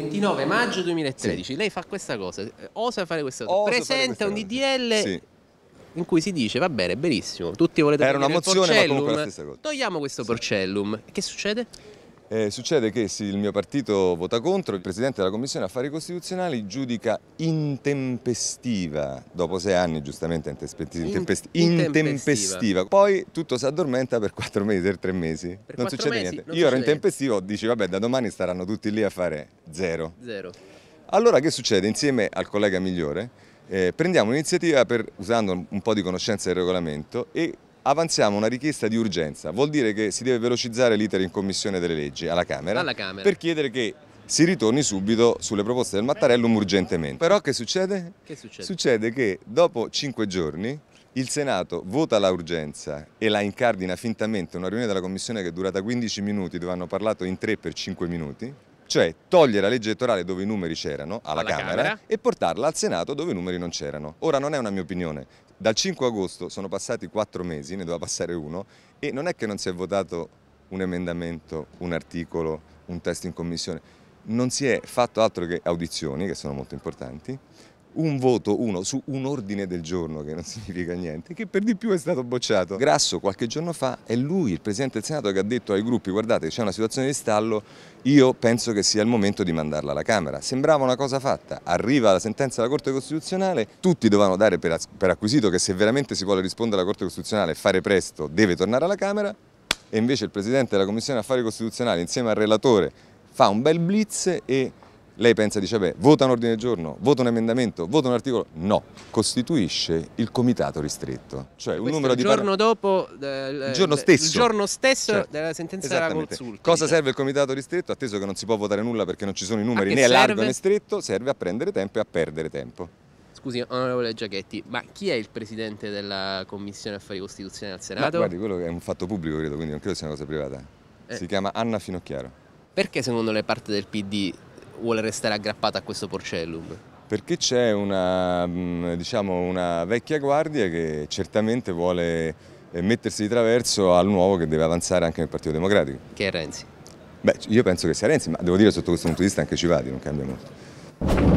29 maggio 2013, sì. lei fa questa cosa, eh, osa fare questa cosa, Oso presenta un DDL sì. in cui si dice va bene, benissimo, tutti volete Era una mozione, Togliamo questo sì. porcellum. Che succede? Eh, succede che se il mio partito vota contro, il Presidente della Commissione Affari Costituzionali giudica intempestiva, dopo sei anni giustamente intempestiva, intempestiva. intempestiva. poi tutto si addormenta per quattro mesi, per tre mesi, per non succede mesi, niente. Non Io succede. ero intempestivo, dici vabbè da domani staranno tutti lì a fare zero. zero. Allora che succede? Insieme al collega migliore eh, prendiamo un'iniziativa usando un po' di conoscenza del regolamento e avanziamo una richiesta di urgenza, vuol dire che si deve velocizzare l'iter in commissione delle leggi alla Camera, alla Camera, per chiedere che si ritorni subito sulle proposte del Mattarellum urgentemente. Però che succede? Che succede? Succede che dopo cinque giorni il Senato vota l'urgenza e la incardina fintamente una riunione della Commissione che è durata 15 minuti dove hanno parlato in tre per 5 minuti cioè togliere la legge elettorale dove i numeri c'erano alla, alla Camera, Camera e portarla al Senato dove i numeri non c'erano. Ora non è una mia opinione, dal 5 agosto sono passati 4 mesi, ne doveva passare uno e non è che non si è votato un emendamento, un articolo, un testo in commissione, non si è fatto altro che audizioni che sono molto importanti, un voto, uno, su un ordine del giorno che non significa niente, che per di più è stato bocciato. Grasso qualche giorno fa è lui, il Presidente del Senato, che ha detto ai gruppi guardate c'è una situazione di stallo, io penso che sia il momento di mandarla alla Camera. Sembrava una cosa fatta, arriva la sentenza della Corte Costituzionale, tutti dovevano dare per, per acquisito che se veramente si vuole rispondere alla Corte Costituzionale e fare presto deve tornare alla Camera, e invece il Presidente della Commissione Affari Costituzionali insieme al relatore fa un bel blitz e lei pensa dice, beh, vota un ordine del giorno, vota un emendamento, vota un articolo. No, costituisce il comitato ristretto. Cioè un numero il di... Giorno dopo, del, il giorno stesso. Il giorno certo. stesso cioè, della sentenza della consulta. Cosa serve il comitato ristretto? Atteso che non si può votare nulla perché non ci sono i ah, numeri né a largo né stretto, serve a prendere tempo e a perdere tempo. Scusi, onorevole Giachetti, ma chi è il presidente della Commissione Affari Costituzionali al Senato? Ma, guardi, quello è un fatto pubblico, credo, quindi non credo sia una cosa privata. Eh. Si chiama Anna Finocchiaro. Perché secondo le parti del PD vuole restare aggrappata a questo porcellum? Perché c'è una, mm, diciamo, una vecchia guardia che certamente vuole eh, mettersi di traverso al nuovo che deve avanzare anche nel Partito Democratico. Che è Renzi? Beh, io penso che sia Renzi, ma devo dire sotto questo punto di vista anche Civati non cambia molto.